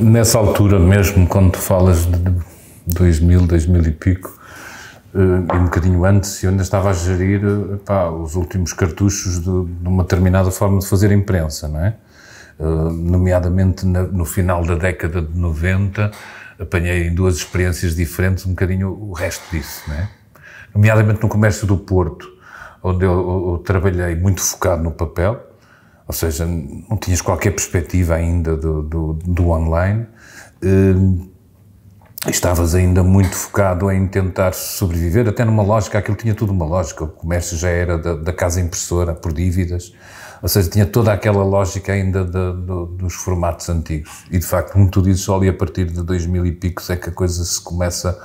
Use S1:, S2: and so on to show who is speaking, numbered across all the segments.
S1: Nessa altura mesmo, quando tu falas de 2000, 2000 e pico, eh, e um bocadinho antes, eu ainda estava a gerir pá, os últimos cartuchos de, de, uma determinada forma de fazer imprensa, não é? Eh, nomeadamente no final da década de 90, apanhei em duas experiências diferentes um bocadinho o resto disso, não é? Nomeadamente no comércio do Porto, onde eu, eu, eu trabalhei muito focado no papel, ou seja, não tinhas qualquer perspectiva ainda do, do, do online. Hum, estavas ainda muito focado em tentar sobreviver, até numa lógica, aquilo tinha tudo uma lógica, o comércio já era da, da casa impressora por dívidas, ou seja, tinha toda aquela lógica ainda dos formatos antigos. E de facto, como tu dizes, só ali a partir de 2000 e pico é que a coisa se começa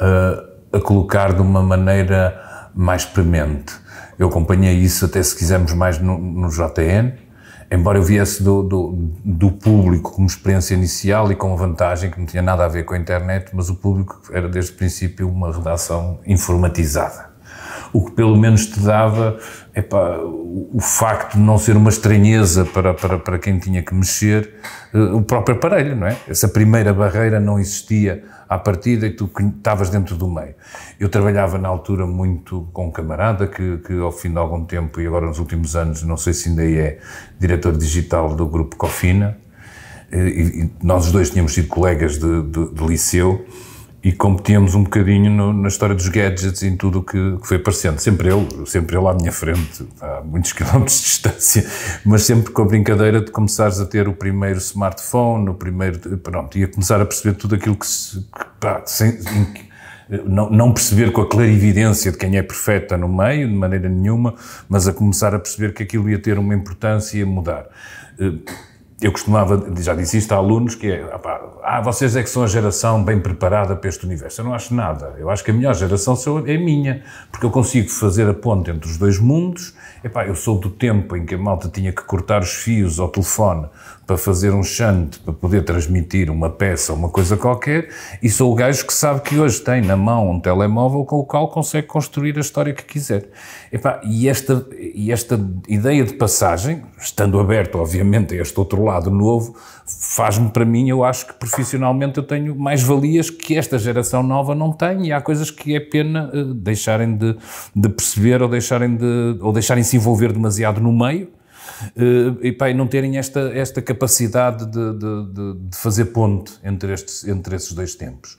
S1: ah, a colocar de uma maneira mais premente. Eu acompanhei isso até, se quisermos, mais no, no JN, embora eu viesse do, do, do, público como experiência inicial e com a vantagem que não tinha nada a ver com a internet, mas o público era desde o princípio uma redação informatizada. O que pelo menos te dava epá, o facto de não ser uma estranheza para, para, para quem tinha que mexer, eh, o próprio aparelho, não é? Essa primeira barreira não existia à partida e tu estavas dentro do meio. Eu trabalhava na altura muito com um camarada que, que ao fim de algum tempo, e agora nos últimos anos, não sei se ainda é diretor digital do grupo Cofina, eh, e, e nós os dois tínhamos sido colegas de, de, de liceu, e competíamos um bocadinho no, na história dos gadgets e em tudo o que, que, foi aparecendo. Sempre eu, sempre ele à minha frente, a muitos quilómetros de distância, mas sempre com a brincadeira de começares a ter o primeiro smartphone, o primeiro. Pronto, e a começar a perceber tudo aquilo que se. Que, pá, sem, não, não, perceber com a clarividência de quem é perfeita no meio, de maneira nenhuma, mas a começar a perceber que aquilo ia ter uma importância e ia mudar eh, eu costumava, já disse isto a alunos, que é, ah, vocês é que são a geração bem preparada para este universo. Eu não acho nada. Eu acho que a melhor geração é minha, porque eu consigo fazer a ponte entre os dois mundos. Epá, eu sou do tempo em que a malta tinha que cortar os fios ao telefone para fazer um chante, para poder transmitir uma peça, uma coisa qualquer, e sou o gajo que sabe que hoje tem na mão um telemóvel com o qual consegue construir a história que quiser. e, esta, e esta ideia de passagem, estando aberto, obviamente, a este outro lado novo, faz-me para mim, eu acho que profissionalmente eu tenho mais valias que esta geração nova não tem, e há coisas que é pena eh, deixarem de, de perceber ou deixarem de ou deixarem se envolver demasiado no meio eh, e não terem esta, esta capacidade de, de, de fazer ponte entre, estes, entre esses dois tempos.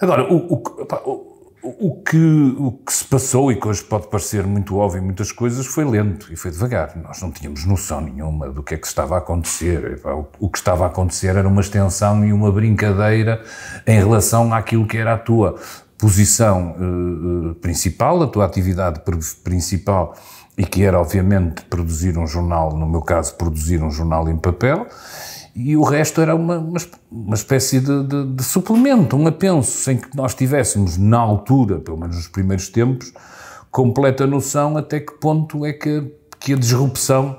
S1: Agora, o, o, pá, o, o, que, o que se passou, e que hoje pode parecer muito óbvio muitas coisas, foi lento e foi devagar. Nós não tínhamos noção nenhuma do que é que estava a acontecer. pá, o, o que estava a acontecer era uma extensão e uma brincadeira em relação àquilo que era a tua posição eh, eh, principal, a tua atividade principal e que era, obviamente, produzir um jornal, no meu caso, produzir um jornal em papel, e o resto era uma, uma, espécie de, de, de suplemento, um apenso, sem que nós tivéssemos, na altura, pelo menos nos primeiros tempos, completa noção até que ponto é que, que a disrupção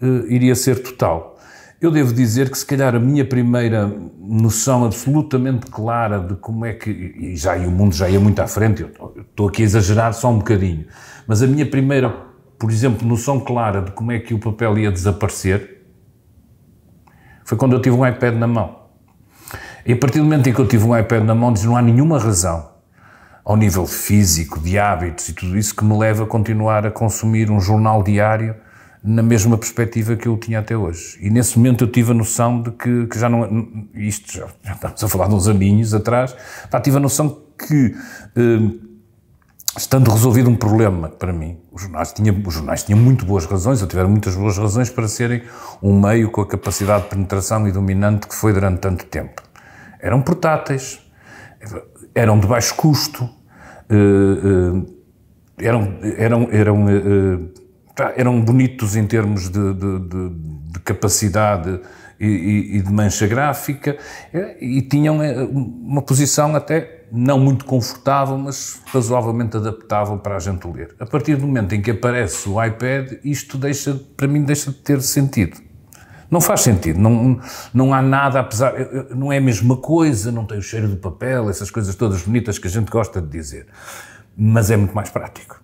S1: eh, iria ser total. Eu devo dizer que, se calhar, a minha primeira noção absolutamente clara de como é que. E já e o mundo já ia muito à frente, eu estou aqui a exagerar só um bocadinho, mas a minha primeira por exemplo, noção clara de como é que o papel ia desaparecer, foi quando eu tive um iPad na mão. E a partir do momento em que eu tive um iPad na mão, diz, não há nenhuma razão, ao nível físico, de hábitos e tudo isso, que me leva a continuar a consumir um jornal diário na mesma perspectiva que eu tinha até hoje. E nesse momento eu tive a noção de que, que já não. É, isto já, já estamos a falar de uns aninhos atrás, tive a noção que. Eh, estando resolvido um problema para mim. Os jornais, tinha, os jornais tinham muito boas razões, ou tiveram muitas boas razões para serem um meio com a capacidade de penetração e dominante que foi durante tanto tempo. Eram portáteis, eram de baixo custo, eh, eh, eram, eram, eram, eh, eram bonitos em termos de, de, de, de capacidade e, e, de mancha gráfica e tinham uma posição até não muito confortável, mas razoavelmente adaptável para a gente ler. A partir do momento em que aparece o iPad, isto deixa, para mim deixa de ter sentido. Não faz sentido, não, não há nada, apesar, não é a mesma coisa, não tem o cheiro do papel, essas coisas todas bonitas que a gente gosta de dizer, mas é muito mais prático.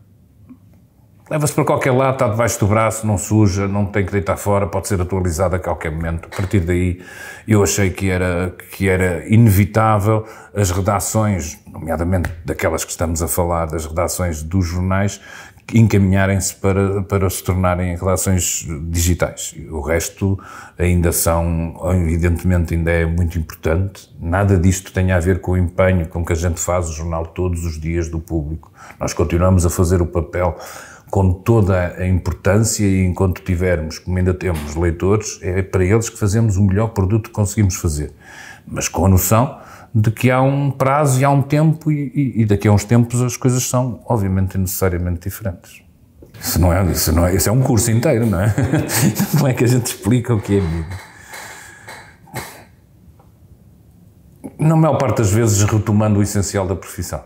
S1: Leva-se para qualquer lado, está debaixo do braço, não suja, não tem que deitar fora, pode ser atualizada a qualquer momento. A partir daí, eu achei que era, que era inevitável as redações, nomeadamente daquelas que estamos a falar, das redações dos jornais, encaminharem-se para, para se tornarem redações digitais. O resto ainda são, evidentemente, ainda é muito importante. Nada disto tem a ver com o empenho com que a gente faz o jornal todos os dias do público. Nós continuamos a fazer o papel com toda a importância e enquanto tivermos, como ainda temos leitores, é para eles que fazemos o melhor produto que conseguimos fazer. Mas com a noção de que há um prazo e há um tempo e, e daqui a uns tempos as coisas são, obviamente, necessariamente diferentes. Isso não é, isso não é, isso é um curso inteiro, não é? Como é que a gente explica o que é vida? na maior parte das vezes retomando o essencial da profissão.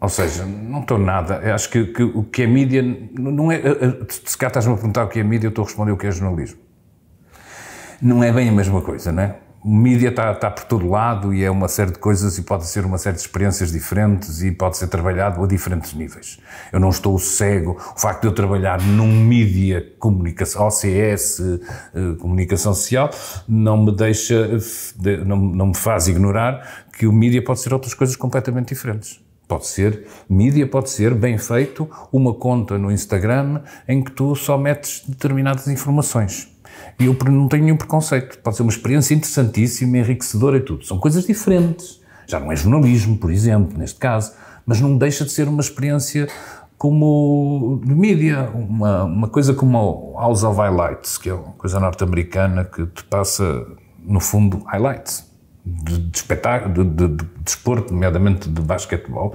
S1: Ou seja, não estou nada. Eu acho que, que o que é mídia não é. Se cá estás-me a perguntar o que é mídia, eu estou a responder o que é jornalismo. Não é bem a mesma coisa, não é? Mídia está, está por todo lado e é uma série de coisas e pode ser uma série de experiências diferentes e pode ser trabalhado a diferentes níveis. Eu não estou cego. O facto de eu trabalhar num mídia comunicação, OCS, eh, comunicação social, não me deixa, não, não me faz ignorar que o mídia pode ser outras coisas completamente diferentes. Pode ser mídia, pode ser bem feito uma conta no Instagram em que tu só metes determinadas informações. E eu não tenho nenhum preconceito. Pode ser uma experiência interessantíssima, enriquecedora e tudo. São coisas diferentes. Já não é jornalismo, por exemplo, neste caso, mas não deixa de ser uma experiência como de mídia, uma, uma coisa como House of Highlights, que é uma coisa norte-americana que te passa, no fundo, highlights de, de espetáculo, de, de, de, desporto, nomeadamente de basquetebol,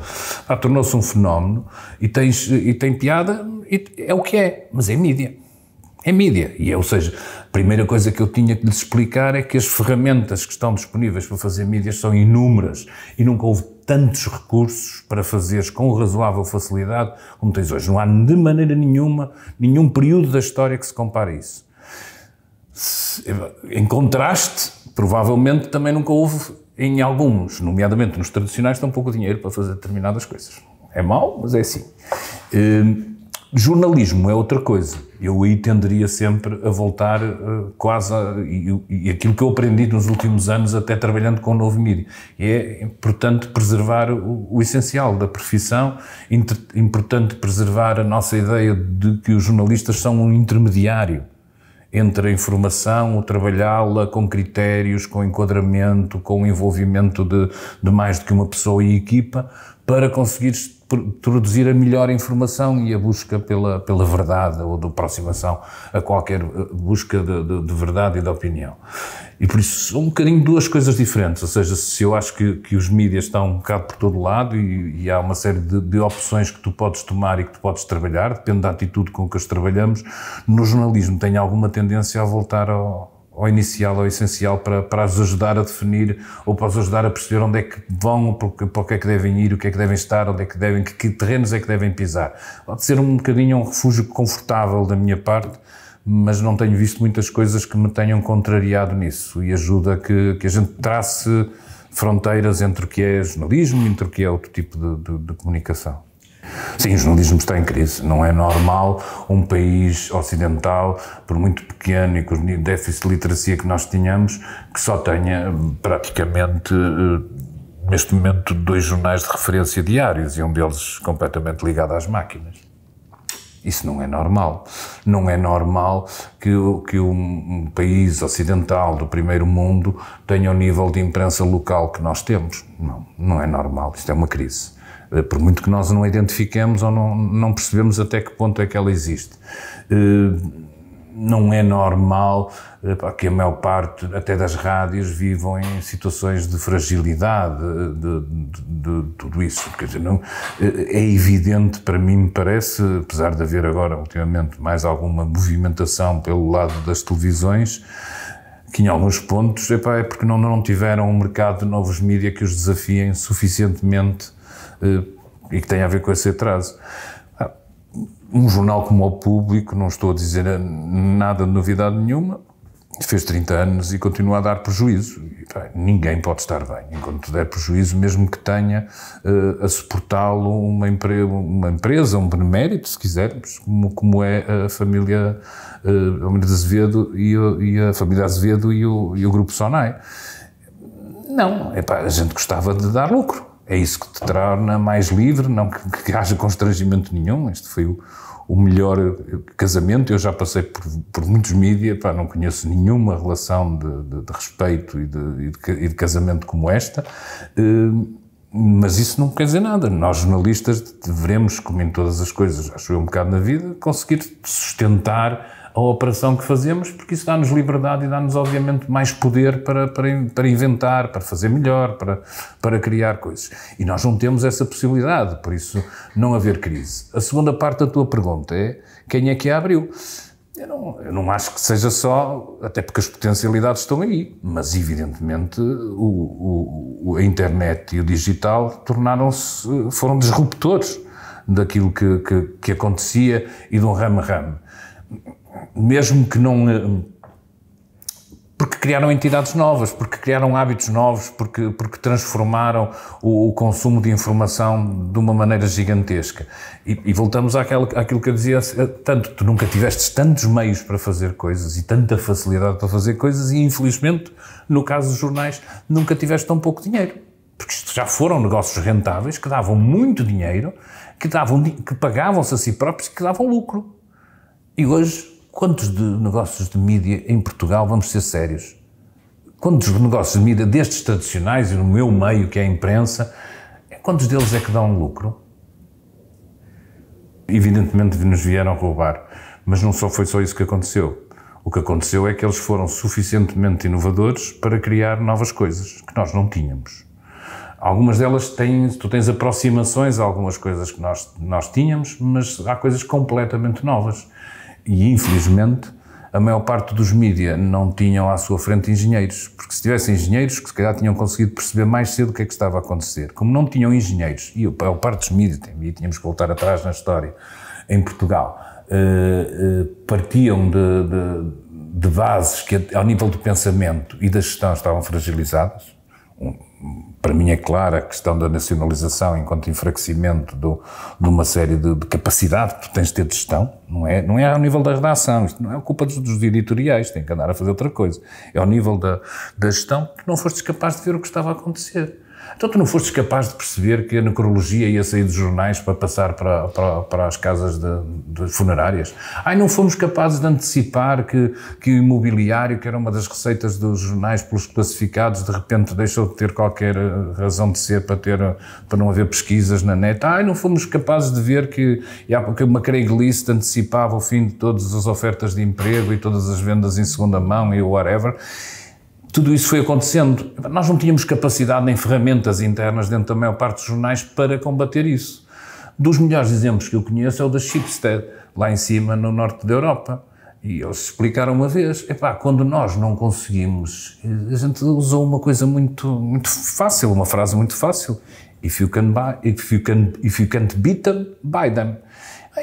S1: tornou-se um fenómeno e, tens, e tem piada, e é o que é, mas é mídia. É mídia. E, é, ou seja, a primeira coisa que eu tinha que lhes explicar é que as ferramentas que estão disponíveis para fazer mídias são inúmeras e nunca houve tantos recursos para fazeres com razoável facilidade como tens hoje. Não há de maneira nenhuma, nenhum período da história que se compare a isso. Se, em contraste, provavelmente também nunca houve, em alguns, nomeadamente nos tradicionais, tão pouco dinheiro para fazer determinadas coisas. É mau, mas é assim. Hum, jornalismo é outra coisa. Eu aí tenderia sempre a voltar eh, quase a, e, e, aquilo que eu aprendi nos últimos anos, até trabalhando com o novo mídia, é importante preservar o, o essencial da profissão, inter, importante preservar a nossa ideia de que os jornalistas são um intermediário entre a informação, o trabalhá-la com critérios, com enquadramento, com envolvimento de, de mais do que uma pessoa e equipa, para conseguir produzir a melhor informação e a busca pela, pela verdade ou de aproximação a qualquer eh, busca de, de, de verdade e de opinião. E por isso são um bocadinho duas coisas diferentes, ou seja, se eu acho que, que os mídias estão um bocado por todo lado e, e há uma série de, de, opções que tu podes tomar e que tu podes trabalhar, depende da atitude com que as trabalhamos, no jornalismo tem alguma tendência a voltar ao, ao inicial, ao essencial, para, para os ajudar a definir ou para os ajudar a perceber onde é que vão, para o que é que devem ir, o que é que devem estar, onde é que devem, que, que terrenos é que devem pisar. Pode ser um bocadinho um refúgio confortável da minha parte, mas não tenho visto muitas coisas que me tenham contrariado nisso e ajuda que, que a gente trace fronteiras entre o que é jornalismo e entre o que é outro tipo de, de, de comunicação. Sim, o jornalismo está em crise. Não é normal um país ocidental, por muito pequeno e com o déficit de literacia que nós tínhamos, que só tenha eh, praticamente eh, neste momento dois jornais de referência diários e um deles completamente ligado às máquinas. Isso não é normal. Não é normal que, que um país ocidental do primeiro mundo tenha o nível de imprensa local que nós temos. Não, não é normal. Isto é uma crise. Eh, por muito que nós não identifiquemos ou não, não percebemos até que ponto é que ela existe. Eh, não é normal eh, que a maior parte, até das rádios, vivam em situações de fragilidade de, de, de, de tudo isso. Quer dizer, não, é evidente, para mim, me parece, apesar de haver agora, ultimamente, mais alguma movimentação pelo lado das televisões, que em alguns pontos é porque não, não tiveram um mercado de novos mídias que os desafiem suficientemente eh, e que tem a ver com esse atraso. Ah, um jornal como o Público, não estou a dizer nada de novidade nenhuma, fez 30 anos e continua a dar prejuízo. Ninguém pode estar bem enquanto der prejuízo, mesmo que tenha uh, a suportá-lo uma, empre uma, empresa, um benemérito, se quisermos, como, como é a família uh, eh, Almeida Azevedo e, o, e, a família Azevedo e o, e o Grupo Sonai. Não, é a gente gostava de dar lucro. É isso que te torna mais livre, não que, que haja constrangimento nenhum. Este foi o, o melhor casamento. Eu já passei por, por muitos mídias, não conheço nenhuma relação de, de, de respeito e de, e de, casamento como esta. Eh, mas isso não quer dizer nada. Nós, jornalistas, devemos, como em todas as coisas, acho eu um bocado na vida, conseguir sustentar a operação que fazemos, porque isso dá-nos liberdade e dá-nos, obviamente, mais poder para, para, para inventar, para fazer melhor, para, para criar coisas. E nós não temos essa possibilidade, por isso não haver crise. A segunda parte da tua pergunta é quem é que a abriu? Eu não, eu não, acho que seja só, até porque as potencialidades estão aí, mas evidentemente o, o, a internet e o digital tornaram-se, foram disruptores daquilo que, que, que acontecia e de um ramo-ramo mesmo que não. Eh, porque criaram entidades novas, porque criaram hábitos novos, porque, porque transformaram o, o consumo de informação de uma maneira gigantesca. E, e voltamos àquilo, àquilo que eu dizia, eh, tanto tu nunca tiveste tantos meios para fazer coisas e tanta facilidade para fazer coisas e, infelizmente, no caso dos jornais, nunca tiveste tão pouco dinheiro porque isto já foram negócios rentáveis que davam muito dinheiro, que, davam, que pagavam-se a si próprios, que davam lucro. E hoje Quantos de negócios de mídia em Portugal, vamos ser sérios, quantos negócios de mídia destes tradicionais e no meu meio, que é a imprensa, quantos deles é que dão lucro? Evidentemente nos vieram roubar, mas não só foi só isso que aconteceu. O que aconteceu é que eles foram suficientemente inovadores para criar novas coisas que nós não tínhamos. Algumas delas têm, tu tens aproximações a algumas coisas que nós, nós tínhamos, mas há coisas completamente novas e infelizmente a maior parte dos mídias não tinham à sua frente engenheiros, porque se tivessem engenheiros, que se calhar tinham conseguido perceber mais cedo o que é que estava a acontecer. Como não tinham engenheiros, e a maior parte dos mídias, e tínhamos que voltar atrás na história, em Portugal, eh, eh, partiam de, de, de bases que, ao nível do pensamento e da gestão, estavam fragilizadas, para mim é clara a questão da nacionalização enquanto enfraquecimento do, de uma série de, de, capacidade que tu tens de ter de gestão, não é, não é ao nível da redação, isto não é culpa dos, dos editoriais, tem que andar a fazer outra coisa. É ao nível da, da gestão que não foste capaz de ver o que estava a acontecer. Então tu não fostes capaz de perceber que a necrologia ia sair dos jornais para passar para, para, para as casas de, de, funerárias? Ai, não fomos capazes de antecipar que, que o imobiliário, que era uma das receitas dos jornais pelos classificados, de repente deixou de ter qualquer eh, razão de ser para, ter, eh, para não haver pesquisas na net. Ai, não fomos capazes de ver que, que uma craigslist antecipava o fim de todas as ofertas de emprego e todas as vendas em segunda mão e whatever tudo isso foi acontecendo. Nós não tínhamos capacidade nem ferramentas internas dentro da maior parte dos jornais para combater isso. Dos melhores exemplos que eu conheço é o da Shipstead, lá em cima, no norte da Europa. E eles explicaram uma vez, epá, quando nós não conseguimos, eh, a gente usou uma coisa muito, muito fácil, uma frase muito fácil. If you, can buy, if you, can, if you can't beat them, buy them.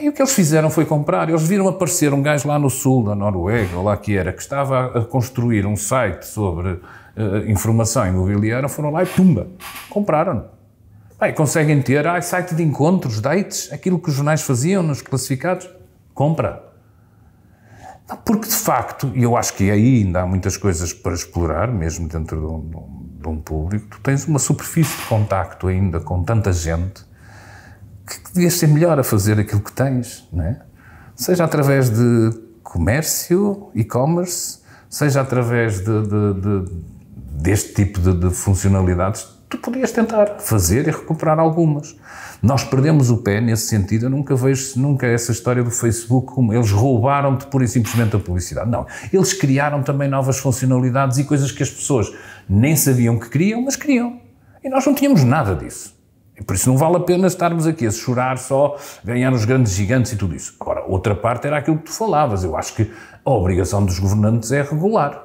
S1: E o que eles fizeram foi comprar. Eles viram aparecer um gajo lá no sul da Noruega, ou lá que era, que estava a construir um site sobre uh, informação imobiliária, foram lá e pumba, compraram. Bem, conseguem ter ah, site de encontros, dates, aquilo que os jornais faziam nos classificados, compra. Porque de facto, e eu acho que aí ainda há muitas coisas para explorar, mesmo dentro de um, de um público, tu tens uma superfície de contacto ainda com tanta gente que devias ser melhor a fazer aquilo que tens, não é? Seja através de comércio, e-commerce, seja através de, de, de, deste tipo de funcionalidades, tu podias tentar fazer e recuperar algumas. Nós perdemos o pé nesse sentido. Eu nunca vejo nunca essa história do Facebook como eles roubaram-te pura e simplesmente a publicidade. Não. Eles criaram também novas funcionalidades e coisas que as pessoas nem sabiam que queriam, mas queriam. E nós não tínhamos nada disso por isso não vale a pena estarmos aqui a chorar só, ganhar os grandes gigantes e tudo isso. Agora, outra parte era aquilo que tu falavas. Eu acho que a obrigação dos governantes é regular.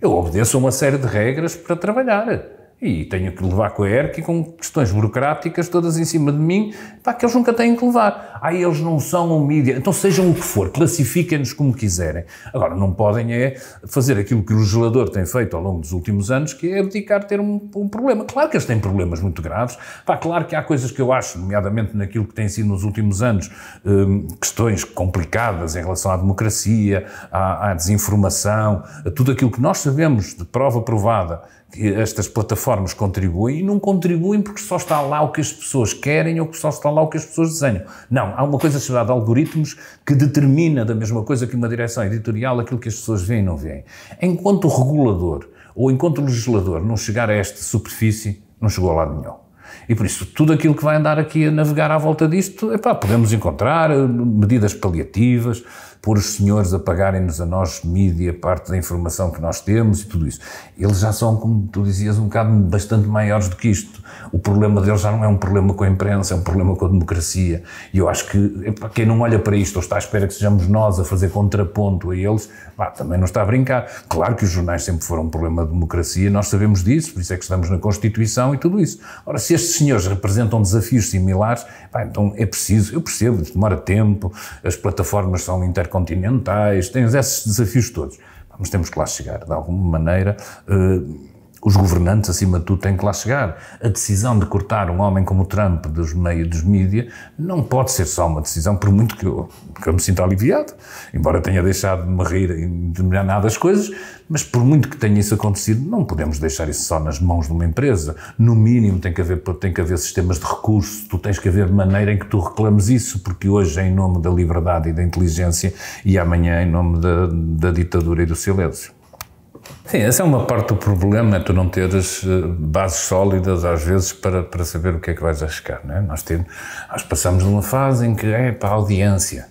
S1: Eu obedeço a uma série de regras para trabalhar e tenho que levar com a ERC e com questões burocráticas todas em cima de mim, pá, que eles nunca têm que levar. Aí ah, eles não são um mídia. Então sejam o que for, classifiquem-nos como quiserem. Agora, não podem é fazer aquilo que o legislador tem feito ao longo dos últimos anos, que é abdicar de ter um, um, problema. Claro que eles têm problemas muito graves, pá, claro que há coisas que eu acho, nomeadamente naquilo que tem sido nos últimos anos, hum, questões complicadas em relação à democracia, à, à desinformação, a tudo aquilo que nós sabemos de prova provada estas plataformas contribuem e não contribuem porque só está lá o que as pessoas querem ou que só está lá o que as pessoas desenham. Não, há uma coisa chamada algoritmos que determina da mesma coisa que uma direção editorial aquilo que as pessoas veem e não veem. Enquanto o regulador ou enquanto o legislador não chegar a esta superfície, não chegou a lado nenhum. E por isso, tudo aquilo que vai andar aqui a navegar à volta disto, epá, podemos encontrar eh, medidas paliativas, por os senhores a pagarem-nos a nós, mídia, parte da informação que nós temos e tudo isso. Eles já são, como tu dizias, um bocado bastante maiores do que isto. O problema deles já não é um problema com a imprensa, é um problema com a democracia. E eu acho que quem não olha para isto ou está à espera que sejamos nós a fazer contraponto a eles, também não está a brincar. Claro que os jornais sempre foram um problema de democracia, nós sabemos disso, por isso é que estamos na Constituição e tudo isso. Ora, se estes senhores representam desafios similares, Pá, então é preciso, eu percebo, demora tempo, as plataformas são intercontinentais, tens esses desafios todos. Mas temos que lá chegar, de alguma maneira. Uh, os governantes, acima de tudo, têm que lá chegar. A decisão de cortar um homem como Trump dos meios dos mídia não pode ser só uma decisão, por muito que eu, que eu me sinta aliviado, embora tenha deixado de me rir em determinadas coisas, mas por muito que tenha isso acontecido, não podemos deixar isso só nas mãos de uma empresa. No mínimo tem que haver, tem que haver sistemas de recurso, tu tens que haver maneira em que tu reclames isso, porque hoje é em nome da liberdade e da inteligência e amanhã é em nome da, da ditadura e do silêncio. Sim, essa é uma parte do problema, é tu não teres eh, bases sólidas às vezes para, para saber o que é que vais arriscar, não é? Nós, temos, nós passamos numa fase em que é para a audiência,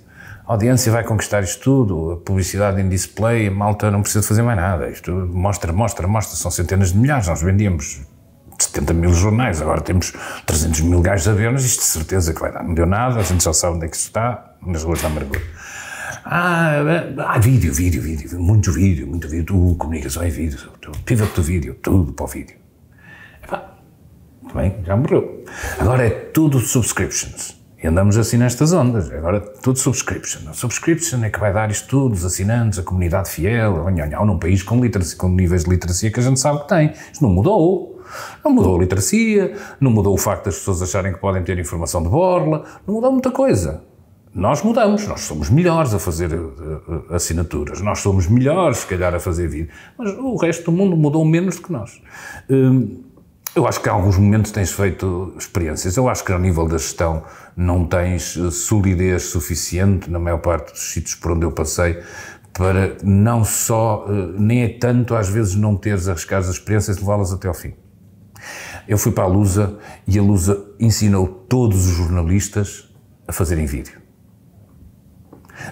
S1: a audiência vai conquistar isto tudo, a publicidade em display, a malta não precisa de fazer mais nada, isto mostra, mostra, mostra, são centenas de milhares, nós vendíamos 70 mil jornais, agora temos 300 mil gajos ver, mas isto de certeza que vai dar, não deu nada, a gente já sabe onde é que isto está, nas ruas da amargura. Ah, é, é, ah, vídeo, vídeo, vídeo, muito vídeo, muito vídeo, tudo, comunicação é vídeo, pivot do vídeo, tudo para o vídeo. Epá, também já morreu. Agora é tudo subscriptions. E andamos assim nestas ondas. É agora tudo subscription. A subscription é que vai dar isto tudo, os assinantes, a comunidade fiel, ou num país com, literacia, com níveis de literacia que a gente sabe que tem. Isto não mudou. Não mudou a literacia, não mudou o facto das pessoas acharem que podem ter informação de borla, não mudou muita coisa nós mudamos, nós somos melhores a fazer eh, assinaturas, nós somos melhores, se calhar, a fazer vídeo, mas o resto do mundo mudou menos do que nós. Hum, eu acho que em alguns momentos tens feito experiências. Eu acho que, ao nível da gestão, não tens eh, solidez suficiente, na maior parte dos sítios por onde eu passei, para não só, eh, nem é tanto às vezes não teres arriscado as experiências e levá-las até ao fim. Eu fui para a Lusa e a Lusa ensinou todos os jornalistas a fazerem vídeo.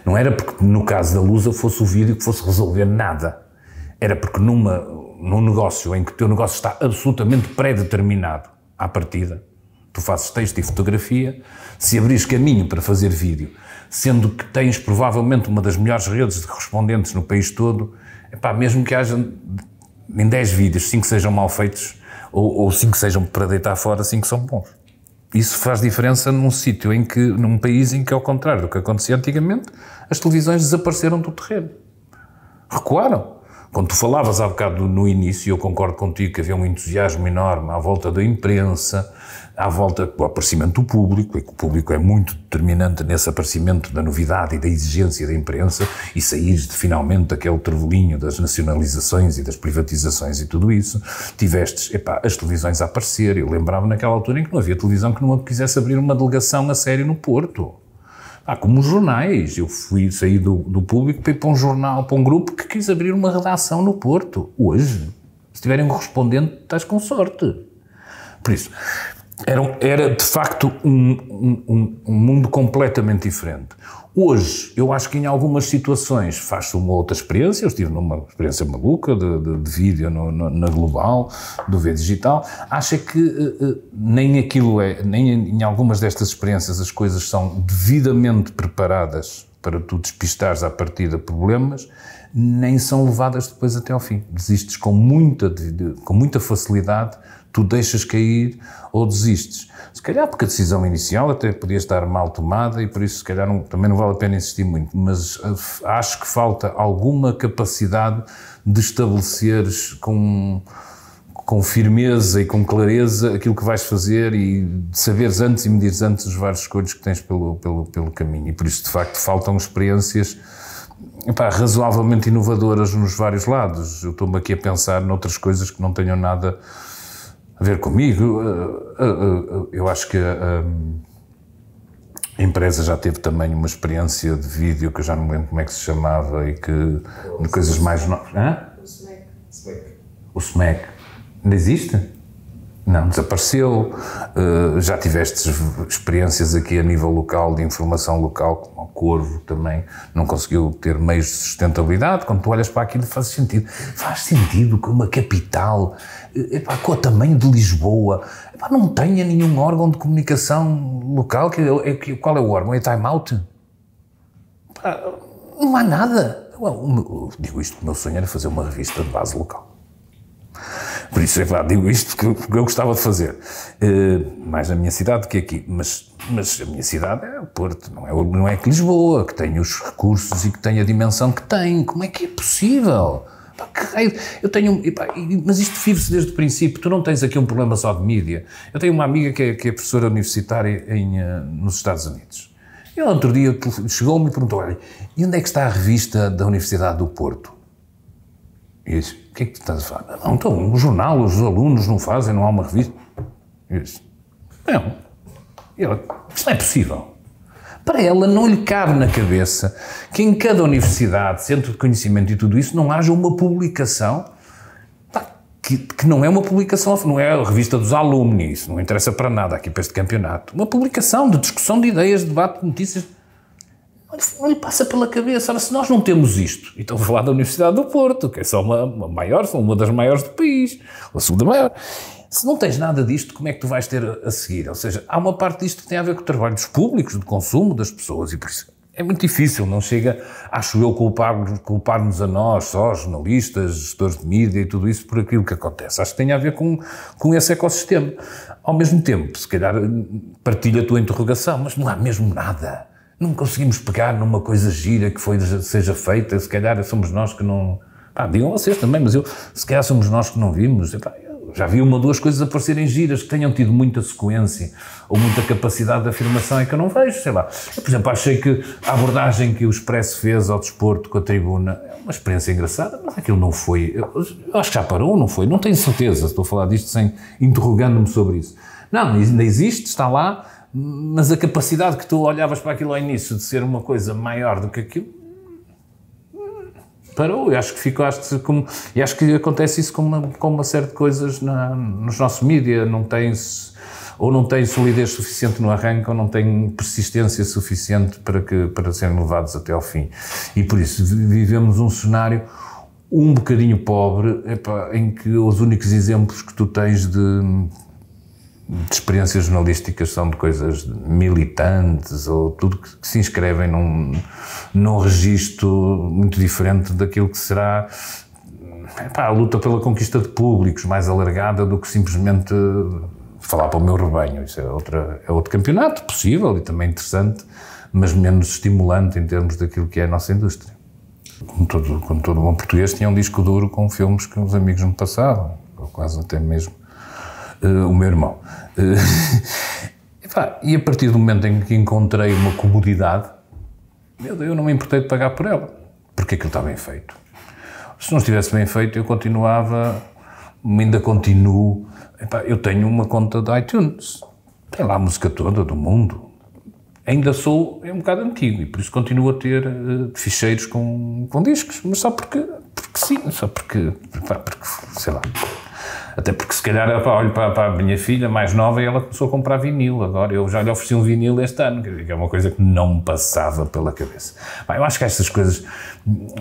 S1: Não era porque no caso da Lusa fosse o vídeo que fosse resolver nada. Era porque numa, num negócio em que o teu negócio está absolutamente pré-determinado à partida, tu fazes texto e fotografia, se abris caminho para fazer vídeo, sendo que tens provavelmente uma das melhores redes de correspondentes no país todo, epá, mesmo que haja em 10 vídeos, 5 sejam mal feitos ou 5 sejam para deitar fora, 5 são bons isso faz diferença num sítio em que, num país em que, ao é contrário do que acontecia antigamente, as televisões desapareceram do terreno. Recuaram. Quando tu falavas há bocado no início, eu concordo contigo que havia um entusiasmo enorme à volta da imprensa, à volta do aparecimento do público, e que o público é muito determinante nesse aparecimento da novidade e da exigência da imprensa, e sair de, finalmente daquele trevolinho das nacionalizações e das privatizações e tudo isso. Tivestes, epá, as televisões a aparecer, eu lembrava naquela altura em que não havia televisão que não quisesse abrir uma delegação a sério no Porto. Ah, como os jornais. Eu fui sair do, do público para ir para um jornal, para um grupo que quis abrir uma redação no Porto. Hoje, se tiverem um correspondente, estás com sorte. Por isso, era, era de facto um, um, um, mundo completamente diferente. Hoje, eu acho que em algumas situações faz-se uma outra experiência. Eu estive numa experiência maluca de, de, de vídeo no, no, na Global, do V Digital. Acho que uh, nem aquilo é, nem em algumas destas experiências as coisas são devidamente preparadas para tu despistares à partida problemas, nem são levadas depois até ao fim. Desistes com muita, com muita facilidade tu deixas cair ou desistes. Se calhar porque a decisão inicial até podia estar mal tomada e por isso se calhar não, também não vale a pena insistir muito, mas eh, acho que falta alguma capacidade de estabeleceres com com firmeza e com clareza aquilo que vais fazer e de saberes antes e medires antes os vários escolhos que tens pelo, pelo, pelo caminho. E por isso, de facto, faltam experiências epá, razoavelmente inovadoras nos vários lados. Eu estou-me aqui a pensar noutras coisas que não tenham nada a ver comigo. Eh, eh, eh, eu acho que a empresa já teve também uma experiência de vídeo que eu já não me lembro como é que se chamava e que de coisas mais novas. O SMEC. O SMEC. Ainda existe? Não, desapareceu. Eh, já tiveste experiências aqui a nível local, de informação local, como o Corvo também não conseguiu ter meios de sustentabilidade. Quando tu olhas para aquilo, faz sentido. Faz sentido que uma capital, eh, epá, com o tamanho de Lisboa, epá, não tenha nenhum órgão de comunicação local. Que, é é que, qual é o órgão? É Time Out? Epá, não há nada. digo isto, o meu sonho era fazer uma revista de base local. Por isso, é eu digo isto porque, porque eu gostava de fazer. Uh, mais na minha cidade do que aqui. Mas, mas a minha cidade é o Porto, não é, não é que Lisboa, que tem os recursos e que tem a dimensão que tem. Como é que é possível? Eu tenho. Mas isto vive-se desde o princípio. Tu não tens aqui um problema só de mídia. Eu tenho uma amiga que é, que é professora universitária em, eh, nos Estados Unidos. E outro dia chegou-me e perguntou: olha, e onde é que está a revista da Universidade do Porto? E eu disse: que é que tu estás a falar? Não, então, o jornal, os alunos não fazem, não há uma revista. Eu disse, não. isso não é possível. Para ela não lhe cabe na cabeça que em cada universidade, centro de conhecimento e tudo isso, não haja uma publicação que, que, não é uma publicação, não é a revista dos alunos isso não interessa para nada aqui para este campeonato. Uma publicação de discussão de ideias, de debate de notícias. Olha, não lhe passa pela cabeça, olha, se nós não temos isto, então vou falar da Universidade do Porto, que é só uma, uma maior, uma das maiores do país, ou a segunda maior. Se não tens nada disto, como é que tu vais ter a seguir? Ou seja, há uma parte disto que tem a ver com trabalhos públicos, de consumo das pessoas, e por isso é muito difícil, não chega, acho eu, culpar-nos culpar a nós, só jornalistas, gestores de mídia e tudo isso por aquilo que acontece. Acho que tem a ver com, com esse ecossistema. Ao mesmo tempo, se calhar partilha a tua interrogação, mas não há mesmo nada não conseguimos pegar numa coisa gira que foi, seja feita, se calhar somos nós que não. Pá, digam vocês também, mas eu, se calhar somos nós que não vimos. já vi uma ou duas coisas aparecerem giras que tenham tido muita sequência ou muita capacidade de afirmação é que eu não vejo, sei lá. Eu, por exemplo, achei que a abordagem que o Expresso fez ao desporto com a tribuna é uma experiência engraçada, mas aquilo não foi. Eu, eu acho que já parou, não foi? Não tenho certeza, estou a falar disto sem interrogando-me sobre isso. Não, ainda existe, está lá, mas a capacidade que tu olhavas para aquilo ao início de ser uma coisa maior do que aquilo parou. Eu acho que ficaste como. E acho que acontece isso com uma, com uma série de coisas na, nos nossos mídias Não tens. Ou não tem solidez suficiente no arranque, ou não tem persistência suficiente para, que, para serem levados até ao fim. E por isso vivemos um cenário um bocadinho pobre, em que os únicos exemplos que tu tens de de experiências jornalísticas são de coisas militantes ou tudo que, que se inscrevem num, num registro muito diferente daquilo que será a luta pela conquista de públicos, mais alargada do que simplesmente falar para o meu rebanho. Isso é, outra, é outro campeonato possível e também interessante, mas menos estimulante em termos daquilo que é a nossa indústria. Como todo, como todo bom português, tinha um disco duro com filmes que os amigos me passavam, quase até mesmo eh, o meu irmão. Eh, e a partir do momento em que encontrei uma comodidade, eu não me importei de pagar por ela, porque aquilo está bem feito. Se não estivesse bem feito, eu continuava, ainda continuo. eu tenho uma conta de iTunes, tem lá a música toda do mundo. Ainda sou é um bocado antigo e por isso continuo a ter eh, ficheiros com, com discos, mas só porque, porque sim, só porque, porque sei lá. Até porque se calhar olho para, para, a minha filha mais nova e ela começou a comprar vinil agora. Eu já lhe ofereci um vinil este ano, que é uma coisa que não me passava pela cabeça. Bem, eu acho que estas coisas,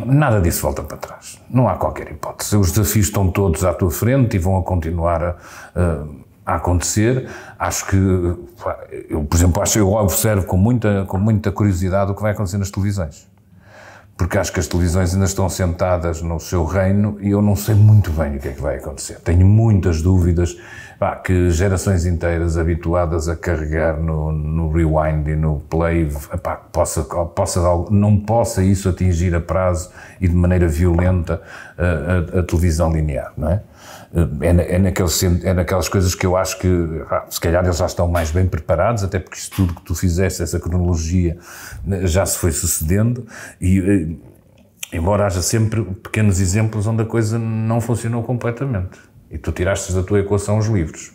S1: nada disso volta para trás. Não há qualquer hipótese. Os desafios estão todos à tua frente e vão a continuar a, a acontecer. Acho que, eu, por exemplo, acho, eu observo com muita, com muita curiosidade o que vai acontecer nas televisões porque acho que as televisões ainda estão sentadas no seu reino e eu não sei muito bem o que é que vai acontecer. Tenho muitas dúvidas pá, que gerações inteiras habituadas a carregar no, no rewind e no play, pá, possa, possa, não possa isso atingir a prazo e de maneira violenta a, a, a televisão linear, não é? É, na, é, naqueles, é naquelas coisas que eu acho que, se calhar eles já estão mais bem preparados, até porque isso tudo que tu fizeste, essa cronologia, já se foi sucedendo e, embora haja sempre pequenos exemplos onde a coisa não funcionou completamente. E tu tiraste da tua equação os livros.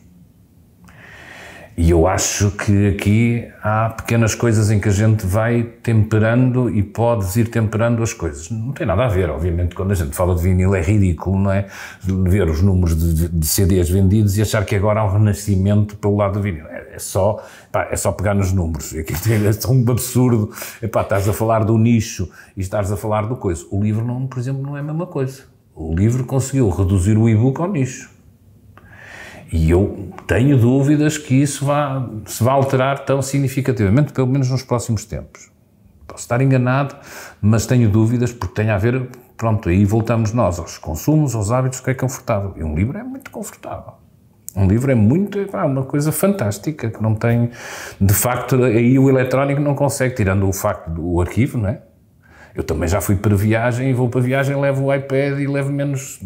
S1: E eu acho que aqui há pequenas coisas em que a gente vai temperando e podes ir temperando as coisas. Não tem nada a ver, obviamente, quando a gente fala de vinil é ridículo, não é? Ver os números de, de CDs vendidos e achar que agora há um renascimento pelo lado do vinil. É, é só, pá, é só pegar nos números. Aqui é, é um absurdo. Epá, estás a falar do nicho e estás a falar do coisa. O livro, não, por exemplo, não é a mesma coisa. O livro conseguiu reduzir o e-book ao nicho. E eu tenho dúvidas que isso vá, se vá alterar tão significativamente, pelo menos nos próximos tempos. Posso estar enganado, mas tenho dúvidas porque tem a ver, pronto, aí voltamos nós aos consumos, aos hábitos, o que é confortável. E um livro é muito confortável. Um livro é muito, é uma coisa fantástica, que não tem, de facto, aí o eletrónico não consegue, tirando o facto do arquivo, não é? Eu também já fui para viagem e vou para viagem, levo o iPad e levo menos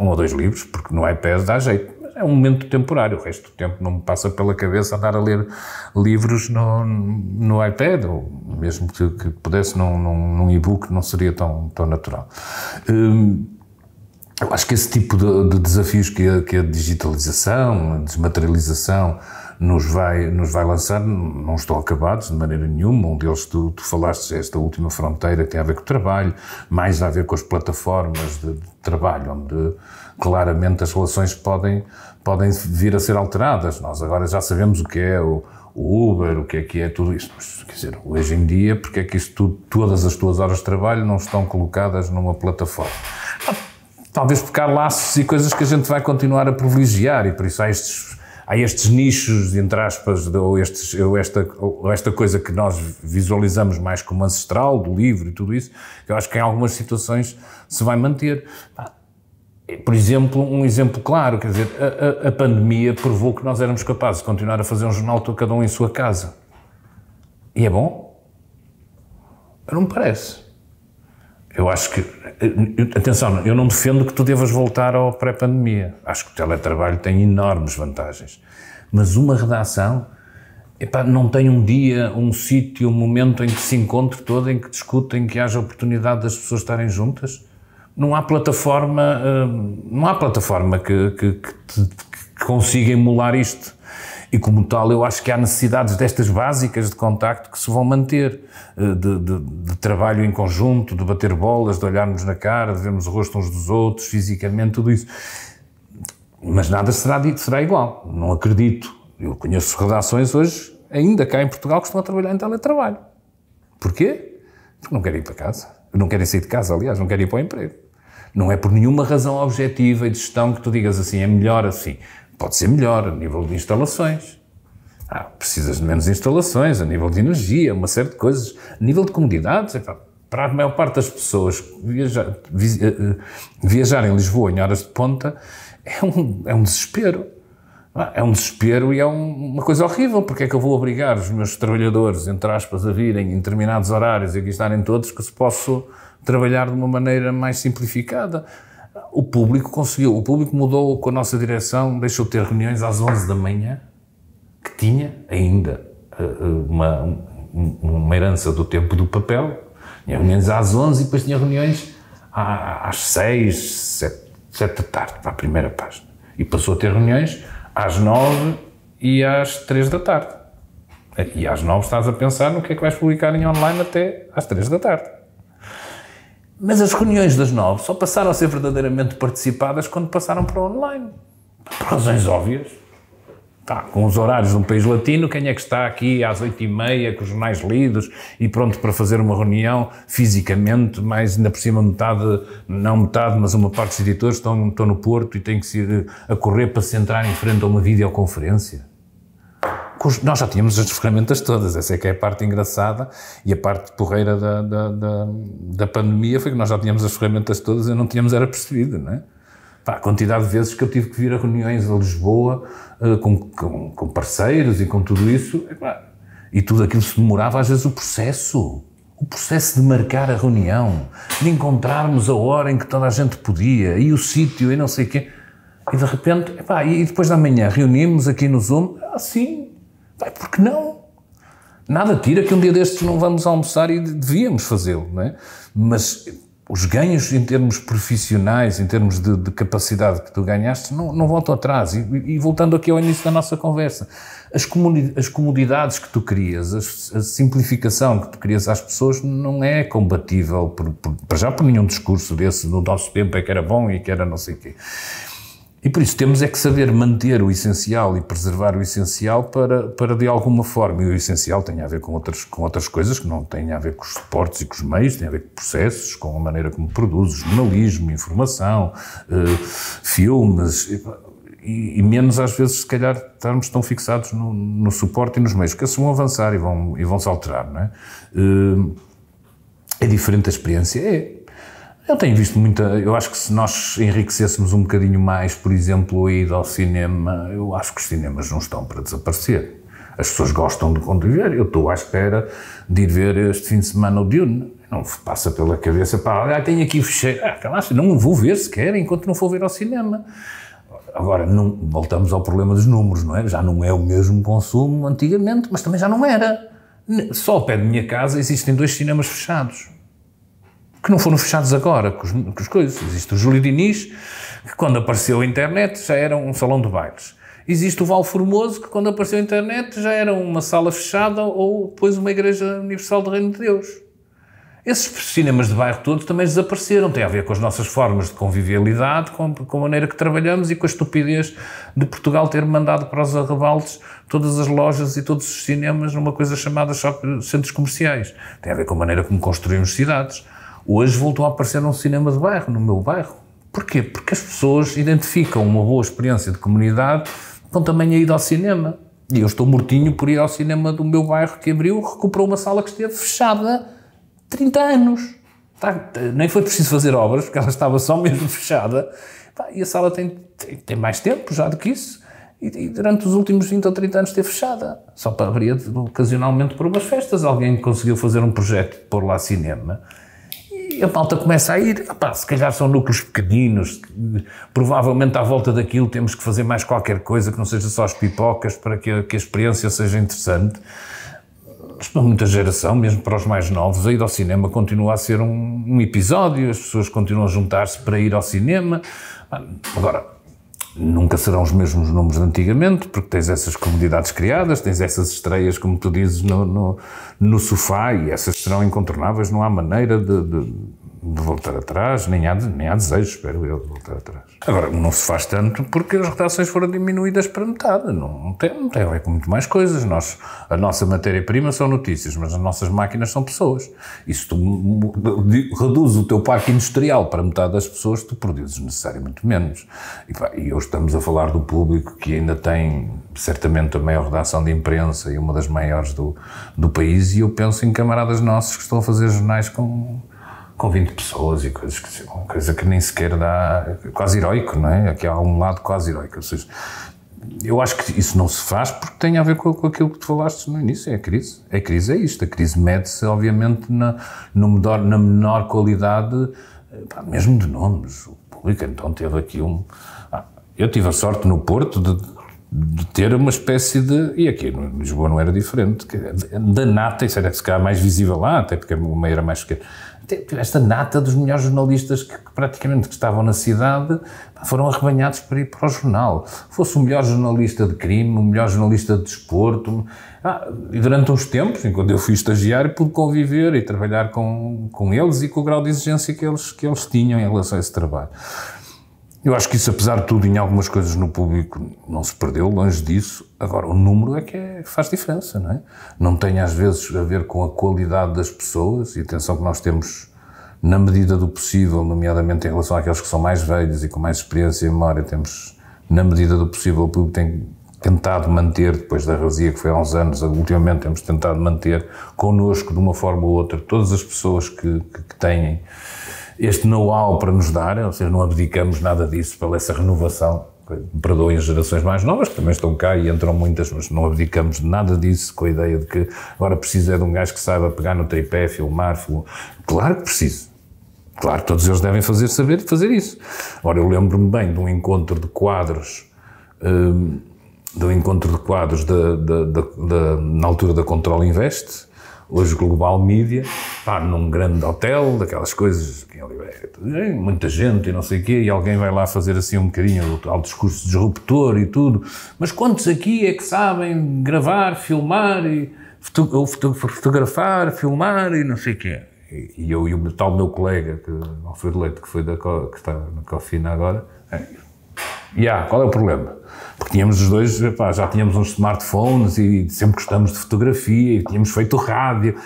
S1: um ou dois livros, porque no iPad dá jeito. Mas é um momento temporário, o resto do tempo não me passa pela cabeça andar a ler livros no, no iPad, ou mesmo que, que pudesse num, num, num e-book, não seria tão, tão natural. Hum, eu acho que esse tipo de, de desafios que a, que a digitalização, a desmaterialização, nos vai, nos vai lançar, não estão acabados de maneira nenhuma. Um deles, tu, tu falaste, é esta última fronteira que tem a ver com o trabalho, mais a ver com as plataformas de, de trabalho, onde claramente as relações podem, podem vir a ser alteradas. Nós agora já sabemos o que é o, o Uber, o que é que é tudo isto. Mas, quer dizer, hoje em dia, porque é que isto tudo, todas as tuas horas de trabalho não estão colocadas numa plataforma? Ah, talvez porque há laços e coisas que a gente vai continuar a privilegiar e por isso há estes há estes nichos, entre aspas, de, ou, estes, ou, esta, ou esta coisa que nós visualizamos mais como ancestral, do livro e tudo isso, que eu acho que em algumas situações se vai manter. É, por exemplo, um exemplo claro, quer dizer, a, a, a pandemia provou que nós éramos capazes de continuar a fazer um jornal todo cada um em sua casa. E é bom? Não me parece. Eu acho que Atenção, eu não defendo que tu devas voltar ao pré-pandemia. Acho que o teletrabalho tem enormes vantagens. Mas uma redação, epá, não tem um dia, um sítio, um momento em que se encontre todo, em que discutem, que haja oportunidade das pessoas estarem juntas? Não há plataforma, hum, não há plataforma que, que, que, que consiga emular isto. E como tal, eu acho que há necessidades destas básicas de contacto que se vão manter, eh, de, de, de trabalho em conjunto, de bater bolas, de olharmos na cara, de vermos o rosto uns dos outros, fisicamente, tudo isso. Mas nada será, dito, será igual, não acredito. Eu conheço redações hoje, ainda cá em Portugal, que estão a trabalhar em teletrabalho. Porquê? Porque não querem ir para casa. Não querem sair de casa, aliás, não querem ir para o emprego. Não é por nenhuma razão objetiva e de gestão que tu digas assim, é melhor assim. Pode ser melhor a nível de instalações. Ah, precisas de menos instalações, a nível de energia, uma série de coisas, a nível de comodidades. Para a maior parte das pessoas viajar, eh, eh, viajar em Lisboa em horas de ponta é um, é um desespero. Ah, é um desespero e é um, uma coisa horrível, porque é que eu vou obrigar os meus trabalhadores, entre aspas, a virem em determinados horários e aqui estarem todos, que se posso trabalhar de uma maneira mais simplificada. O público conseguiu, o público mudou com a nossa direção, deixou de ter reuniões às 11 da manhã, que tinha ainda eh, eh, uma, uma herança do tempo do papel, tinha reuniões às 11 e depois tinha reuniões às 6, 7, 7 da tarde, para a primeira página. E passou a ter reuniões às 9 e às 3 da tarde. E às 9 estás a pensar no que é que vais publicar em online até às 3 da tarde. Mas as reuniões das nove só passaram a ser verdadeiramente participadas quando passaram para online. Por razões óbvias. Tá, com os horários de um país latino, quem é que está aqui às oito e meia, com os jornais lidos e pronto para fazer uma reunião fisicamente, mas ainda por cima metade, não metade, mas uma parte dos editores estão, estão no Porto e têm que se eh, a correr para se entrar em frente a uma videoconferência? Nós já tínhamos as ferramentas todas, essa é que é a parte engraçada e a parte porreira da, da, da, da pandemia foi que nós já tínhamos as ferramentas todas e não tínhamos era percebido, não é? Pá, a quantidade de vezes que eu tive que vir a reuniões a Lisboa uh, com, com, com, parceiros e com tudo isso, e, pá, e tudo aquilo se demorava às vezes o processo. O processo de marcar a reunião, de encontrarmos a hora em que toda a gente podia, e o sítio, e não sei o quê. E de repente, epá, e depois da manhã reunimos aqui no Zoom, assim, Pai, porque não? Nada tira que um dia destes não vamos almoçar e devíamos fazê-lo, não é? Mas os ganhos em termos profissionais, em termos de, de capacidade que tu ganhaste, não, não voltam atrás. E, e, voltando aqui ao início da nossa conversa, as, as comodidades que tu crias, as, a simplificação que tu crias às pessoas não é combatível, por, por, já por nenhum discurso desse, no nosso tempo é que era bom e que era não sei o quê. E por isso temos é que saber manter o essencial e preservar o essencial para, para de alguma forma. E o essencial tem a ver com outras, com outras coisas que não têm a ver com os suportes e com os meios, tem a ver com processos, com a maneira como produz, jornalismo, informação, eh, filmes. E, e, menos às vezes, se calhar, estarmos tão fixados no, no suporte e nos meios, que se vão avançar e vão, e vão se alterar, não é? Eh, é diferente a experiência? É. Eu tenho visto muita. Eu acho que se nós enriquecêssemos um bocadinho mais, por exemplo, a ida ao cinema, eu acho que os cinemas não estão para desaparecer. As pessoas gostam de conviver. Eu estou à espera de ir ver este fim de semana o Dune. Não passa pela cabeça para. Ah, tenho aqui fecheiro. Ah, relaxa, não vou ver sequer enquanto não for ver ao cinema. Agora, não, voltamos ao problema dos números, não é? Já não é o mesmo consumo antigamente, mas também já não era. Só ao pé da minha casa existem dois cinemas fechados que não foram fechados agora, com, os, com as coisas. Existe o Júlio Diniz, que quando apareceu a internet já era um salão de bailes. Existe o Val Formoso, que quando apareceu a internet já era uma sala fechada ou depois uma igreja universal do Reino de Deus. Esses cinemas de bairro todos também desapareceram. Tem a ver com as nossas formas de convivialidade, com, com a maneira que trabalhamos e com a estupidez de Portugal ter mandado para os arrabaldes todas as lojas e todos os cinemas numa coisa chamada shopping, centros comerciais. Tem a ver com a maneira como construímos cidades. Hoje voltou a aparecer um cinema de bairro, no meu bairro. Porquê? Porque as pessoas identificam uma boa experiência de comunidade com também a ida ao cinema. E eu estou mortinho por ir ao cinema do meu bairro que abriu, recuperou uma sala que esteve fechada 30 anos. Tá, nem foi preciso fazer obras, porque ela estava só mesmo fechada. Tá, e a sala tem, tem, tem, mais tempo já do que isso. E, e, durante os últimos 20 ou 30 anos esteve fechada. Só para abrir ocasionalmente por umas festas. Alguém conseguiu fazer um projeto de pôr lá cinema. E a malta começa a ir, se calhar são núcleos pequeninos, provavelmente à volta daquilo temos que fazer mais qualquer coisa que não seja só as pipocas para que a, que a experiência seja interessante. Mas para muita geração, mesmo para os mais novos, a ir ao cinema continua a ser um, um episódio, as pessoas continuam a juntar-se para ir ao cinema. Agora, nunca serão os mesmos números de antigamente, porque tens essas comodidades criadas, tens essas estreias, como tu dizes, no, no, no sofá, e essas serão incontornáveis, não há maneira de, de, de voltar atrás, nem há, nem há desejo, espero eu, de voltar atrás. Agora, não se faz tanto porque as redações foram diminuídas para metade. Não, tem, não tem a ver com muito mais coisas. Nós, a nossa matéria-prima são notícias, mas as nossas máquinas são pessoas. E se tu reduzes o teu parque industrial para metade das pessoas, tu produzes necessariamente menos. E, pá, e hoje estamos a falar do público que ainda tem, certamente, a maior redação de imprensa e uma das maiores do, do país. E eu penso em camaradas nossos que estão a fazer jornais com com 20 pessoas e coisas que, coisa que nem sequer dá, quase heroico, não é? Aqui há um lado quase heroico, ou seja, eu acho que isso não se faz porque tem a ver com, com, aquilo que tu falaste no início, é a crise. A crise é isto, a crise mede-se obviamente na, menor, na menor qualidade, pá, mesmo de nomes. O público então teve aqui um... Ah, eu tive a sorte no Porto de, de, ter uma espécie de... E aqui no Lisboa não era diferente, da nata, isso era se calhar mais visível lá, até porque a meia era mais pequena esta nata dos melhores jornalistas que, que praticamente que estavam na cidade foram arrebanhados para ir para o jornal. Fosse o melhor jornalista de crime, o melhor jornalista de desporto. Ah, e durante uns tempos, enquanto eu fui estagiário, pude conviver e trabalhar com, com eles e com o grau de exigência que eles, que eles tinham em relação a esse trabalho. Eu acho que isso, apesar de tudo, em algumas coisas no público não se perdeu, longe disso. Agora, o número é que é, faz diferença, não é? Não tem às vezes a ver com a qualidade das pessoas e atenção que nós temos, na medida do possível, nomeadamente em relação àqueles que são mais velhos e com mais experiência e memória, temos, na medida do possível, o público tem tentado manter, depois da razia que foi há uns anos, ultimamente temos tentado manter connosco, de uma forma ou outra, todas as pessoas que, que, que têm este know-how para nos dar, ou seja, não abdicamos nada disso pela essa renovação. perdoem as gerações mais novas, que também estão cá e entram muitas, mas não abdicamos nada disso com a ideia de que agora precisa de um gajo que saiba pegar no tripé, filmar. filmar. Claro que precisa. Claro que todos eles devem fazer saber fazer isso. Ora, eu lembro-me bem de um encontro de quadros. Hum, de do encontro de quadros da, na altura da Control Invest, hoje Global Media, está num grande hotel, daquelas coisas, eh, muita gente e não sei o quê, e alguém vai lá fazer assim um bocadinho ao discurso disruptor e tudo, mas quantos aqui é que sabem gravar, filmar, e, ou fotografar, filmar e não sei o quê? E eu e o tal meu colega, que, Alfredo Leite, que, foi da, que está na Cofina agora, eh, Yeah, qual é o problema? Porque tínhamos os dois, já tínhamos uns smartphones e sempre gostamos de fotografia e tínhamos feito rádio,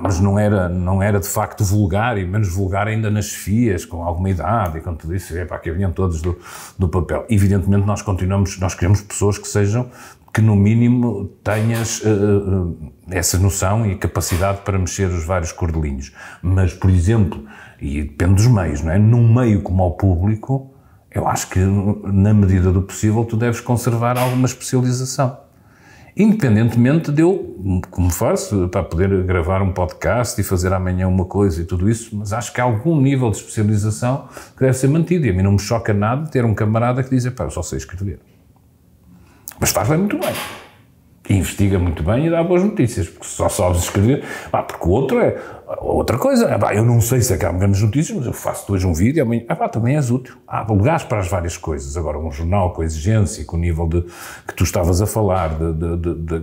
S1: mas não era, não era de facto vulgar e menos vulgar ainda nas FIAs, com alguma idade e com tudo isso, epá, que vinham todos do, do papel. Evidentemente nós continuamos, nós queremos pessoas que sejam, que no mínimo tenhas uh, uh, essa noção e capacidade para mexer os vários cordelinhos. Mas, por exemplo, e depende dos meios, não é? Num meio como ao público, eu acho que, na medida do possível, tu deves conservar alguma especialização. Independentemente de eu, como faço, para poder gravar um podcast e fazer amanhã uma coisa e tudo isso, mas acho que há algum nível de especialização que deve ser mantido. E a mim não me choca nada ter um camarada que diz: pá, eu só sei escrever. Mas estás bem, muito bem investiga muito bem e dá boas notícias, porque só sabes escrever. Ah, porque o outro é outra coisa. Ah, pá, eu não sei se é que há grandes notícias, mas eu faço hoje um vídeo e amanhã. Ah, pá, também és útil. Há lugares para as várias coisas. Agora, um jornal com a exigência, com o nível de, que tu estavas a falar, de, de,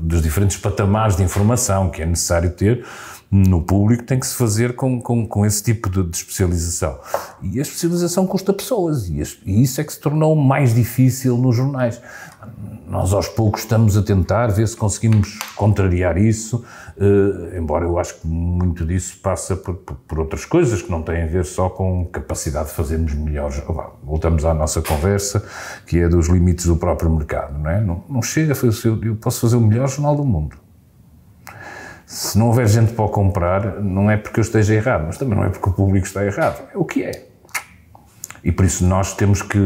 S1: dos diferentes patamares de informação que é necessário ter no público, tem que se fazer com, com, com esse tipo de, especialização. E a especialização custa pessoas, e, e isso é que se tornou mais difícil nos jornais nós aos poucos estamos a tentar ver se conseguimos contrariar isso, eh, embora eu acho que muito disso passa por, por, por, outras coisas que não têm a ver só com capacidade de fazermos melhores. Voltamos à nossa conversa, que é dos limites do próprio mercado, não é? Não, não chega, eu, eu posso fazer o melhor jornal do mundo. Se não houver gente para o comprar, não é porque eu esteja errado, mas também não é porque o público está errado, é o que é. E por isso nós temos que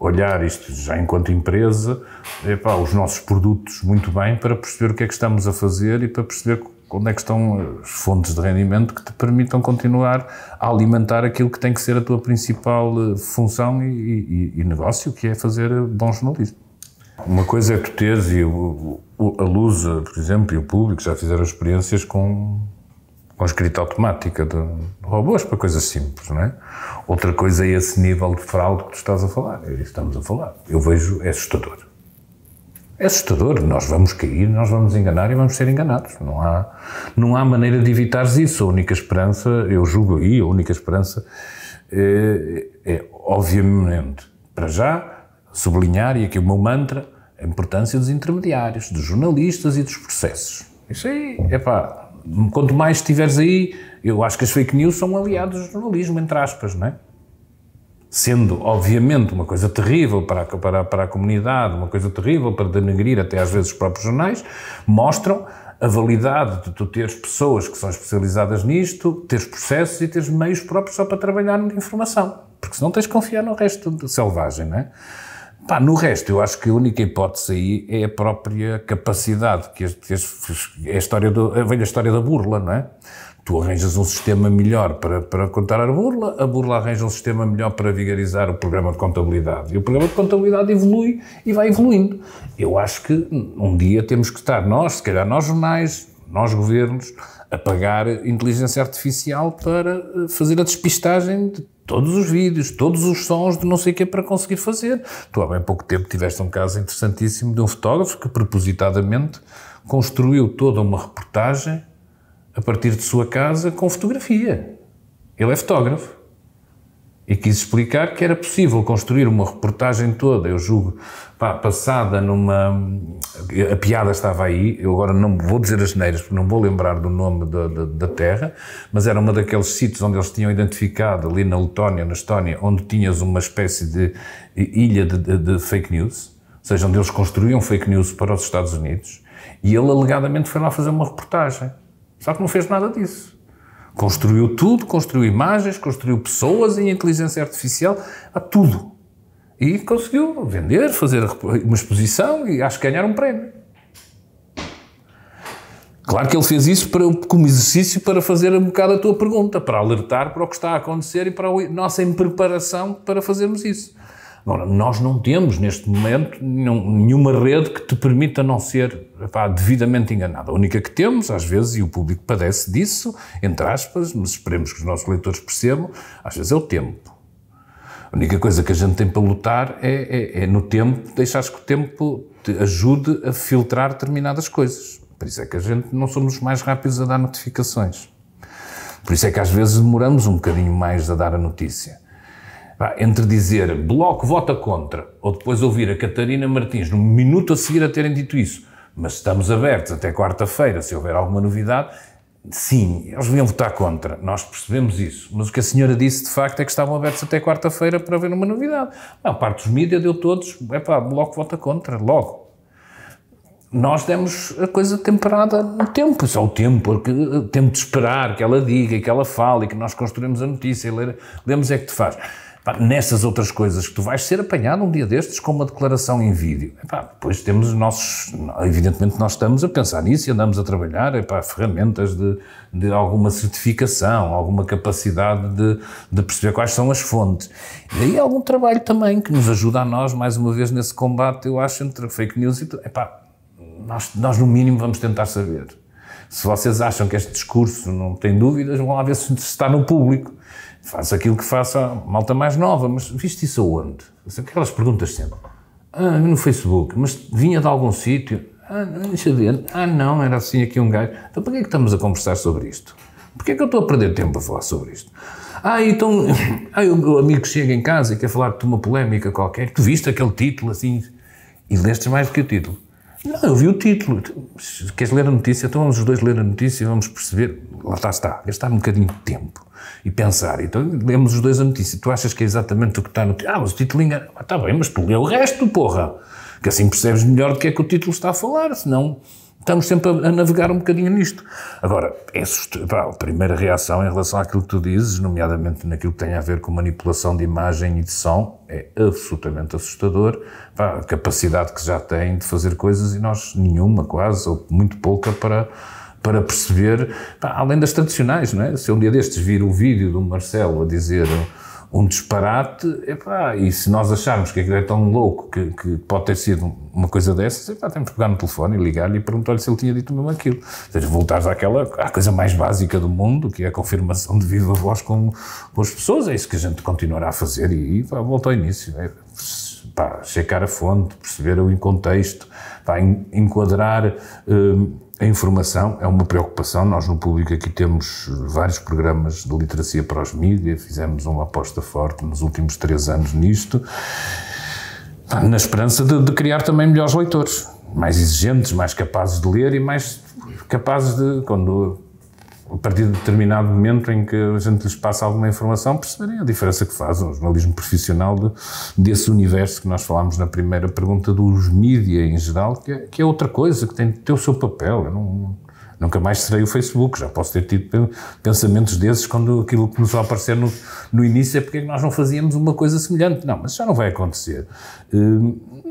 S1: olhar isto já enquanto empresa, epá, os nossos produtos muito bem para perceber o que é que estamos a fazer e para perceber onde é que estão as eh, fontes de rendimento que te permitam continuar a alimentar aquilo que tem que ser a tua principal eh, função e, e, e negócio, que é fazer eh, bom jornalismo. Uma coisa é tu teres, e a Lusa, por exemplo, e o público já fizeram experiências com com escrita automática de robôs para coisas simples, não é? Outra coisa é esse nível de fraude que tu estás a falar, é isso que estamos a falar. Eu vejo, é assustador. É assustador, nós vamos cair, nós vamos enganar e vamos ser enganados. Não há, não há maneira de evitar isso. A única esperança, eu julgo aí, a única esperança é, é obviamente, para já, sublinhar, e aqui o meu mantra, a importância dos intermediários, dos jornalistas e dos processos. Isso aí, é pá, quanto mais estiveres aí, eu acho que as fake news são aliados do jornalismo, entre aspas, não é? Sendo, obviamente, uma coisa terrível para a, para, para a comunidade, uma coisa terrível para denegrir até às vezes os próprios jornais, mostram a validade de tu teres pessoas que são especializadas nisto, teres processos e teres meios próprios só para trabalhar na informação. Porque senão tens de confiar no resto de selvagem, não é? Pá, no resto, eu acho que a única hipótese aí é a própria capacidade, que, é a, história do, a velha história da burla, não é? Tu arranjas um sistema melhor para, para contar a burla, a burla arranja um sistema melhor para vigarizar o programa de contabilidade. E o programa de contabilidade evolui e vai evoluindo. Eu acho que um dia temos que estar nós, se calhar nós jornais, nós governos, a pagar inteligência artificial para eh, fazer a despistagem de todos os vídeos, todos os sons de não sei o que para conseguir fazer. Tu há bem pouco tempo tiveste um caso interessantíssimo de um fotógrafo que propositadamente construiu toda uma reportagem a partir de sua casa com fotografia. Ele é fotógrafo e quis explicar que era possível construir uma reportagem toda, eu julgo, pá, passada numa. A piada estava aí, eu agora não vou dizer as neiras, porque não vou lembrar do nome da, da, da terra, mas era uma daqueles sítios onde eles tinham identificado, ali na Letónia, na Estónia, onde tinhas uma espécie de ilha de, de, de fake news, ou seja, onde eles construíam fake news para os Estados Unidos, e ele alegadamente foi lá fazer uma reportagem. Só que não fez nada disso. Construiu tudo, construiu imagens, construiu pessoas em inteligência artificial, a tudo. E conseguiu vender, fazer uma exposição e acho que ganhar um prémio. Claro que ele fez isso para, como exercício para fazer um bocado a tua pergunta, para alertar para o que está a acontecer e para a nossa impreparação para fazermos isso. Agora, nós não temos neste momento nenhuma rede que te permita não ser pá, devidamente enganado. A única que temos, às vezes, e o público padece disso, entre aspas, mas esperemos que os nossos leitores percebam, às vezes é o tempo. A única coisa que a gente tem para lutar é, é, é no tempo, deixares que o tempo te ajude a filtrar determinadas coisas. Por isso é que a gente não somos mais rápidos a dar notificações. Por isso é que às vezes demoramos um bocadinho mais a dar a notícia. Pá, entre dizer Bloco vota contra ou depois ouvir a Catarina Martins no minuto a seguir a terem dito isso, mas estamos abertos até quarta-feira se houver alguma novidade, sim, eles deviam votar contra, nós percebemos isso, mas o que a senhora disse de facto é que estavam abertos até quarta-feira para haver uma novidade. A parte dos mídias deu todos, é pá, Bloco vota contra, logo nós demos a coisa temperada no tempo, só o tempo, porque o eh, tempo de esperar que ela diga, que ela fale, que nós construímos a notícia e lemos é que te faz nessas nestas outras coisas que tu vais ser apanhado um dia destes com uma declaração em vídeo. Epá, depois temos os nossos. Evidentemente, nós estamos a pensar nisso e andamos a trabalhar epá, ferramentas de, de alguma certificação, alguma capacidade de, de perceber quais são as fontes. E há algum trabalho também que nos ajuda a nós, mais uma vez, nesse combate, eu acho, entre fake news e tudo. Epá, nós, nós no mínimo vamos tentar saber. Se vocês acham que este discurso não tem dúvidas, vão lá ver se está no público. Faça aquilo que faça a malta mais nova, mas viste isso aonde? Aquelas perguntas sempre. Ah, no Facebook, mas vinha de algum sítio? Ah, deixa ver. Ah, não, era assim aqui um gajo. Então, para que é que estamos a conversar sobre isto? Porquê é que eu estou a perder tempo a falar sobre isto? Ah, então, ah, o meu amigo chega em casa e quer falar de uma polémica qualquer. Tu viste aquele título assim e leste mais do que o título. Não, eu vi o título. Queres ler a notícia? Então vamos os dois ler a notícia e vamos perceber. Lá está, está. Gastar um bocadinho de tempo e pensar. Então lemos os dois a notícia. Tu achas que é exatamente o que está no título? Ah, mas o título engana. Ah, está bem, mas tu lê o resto, porra. Que assim percebes melhor do que é que o título está a falar, senão Estamos sempre a, a navegar um bocadinho nisto. Agora, é pá, a primeira reação em relação àquilo que tu dizes, nomeadamente naquilo que tem a ver com manipulação de imagem e de som, é absolutamente assustador. Pá, a capacidade que já tem de fazer coisas e nós nenhuma, quase, ou muito pouca para para perceber, pá, além das tradicionais, não é? Se um dia destes vir o vídeo do Marcelo a dizer um disparate, epá, e se nós acharmos que aquilo é tão louco que, que pode ter sido uma coisa dessas, epá, temos que pegar no telefone e ligar-lhe e perguntar-lhe se ele tinha dito mesmo aquilo. Ou seja, voltares àquela, à coisa mais básica do mundo, que é a confirmação de viva voz com, com as pessoas, é isso que a gente continuará a fazer e, e volta ao início. É, pá, checar a fonte, perceber o contexto, pá, enquadrar hum, a informação, é uma preocupação. Nós no público aqui temos vários programas de literacia para os mídias, fizemos uma aposta forte nos últimos três anos nisto, pá, na esperança de, de criar também melhores leitores, mais exigentes, mais capazes de ler e mais capazes de, quando a partir de determinado momento em que a gente lhes passa alguma informação, perceberem a diferença que faz um jornalismo profissional de, desse universo que nós falámos na primeira pergunta dos mídia em geral, que é, que é outra coisa, que tem de ter o seu papel. Eu não, nunca mais serei o Facebook, já posso ter tido pensamentos desses quando aquilo começou a aparecer no, no início, é porque é que nós não fazíamos uma coisa semelhante. Não, mas já não vai acontecer. Eh,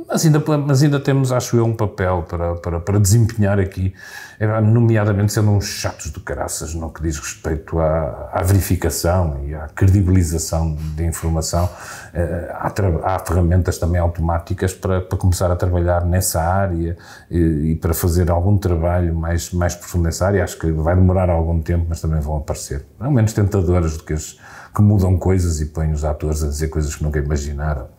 S1: mas, ainda, mas ainda temos, acho eu, um papel para, para, para desempenhar aqui é, nomeadamente sendo uns chatos de caraças no que diz respeito à, à verificação e à credibilização de informação. Eh, há, há ferramentas também automáticas para, para, começar a trabalhar nessa área e, eh, e, para fazer algum trabalho mais, mais profundo nessa área. Acho que vai demorar algum tempo, mas também vão aparecer. Não menos tentadoras do que as que mudam coisas e põem os atores a dizer coisas que nunca imaginaram.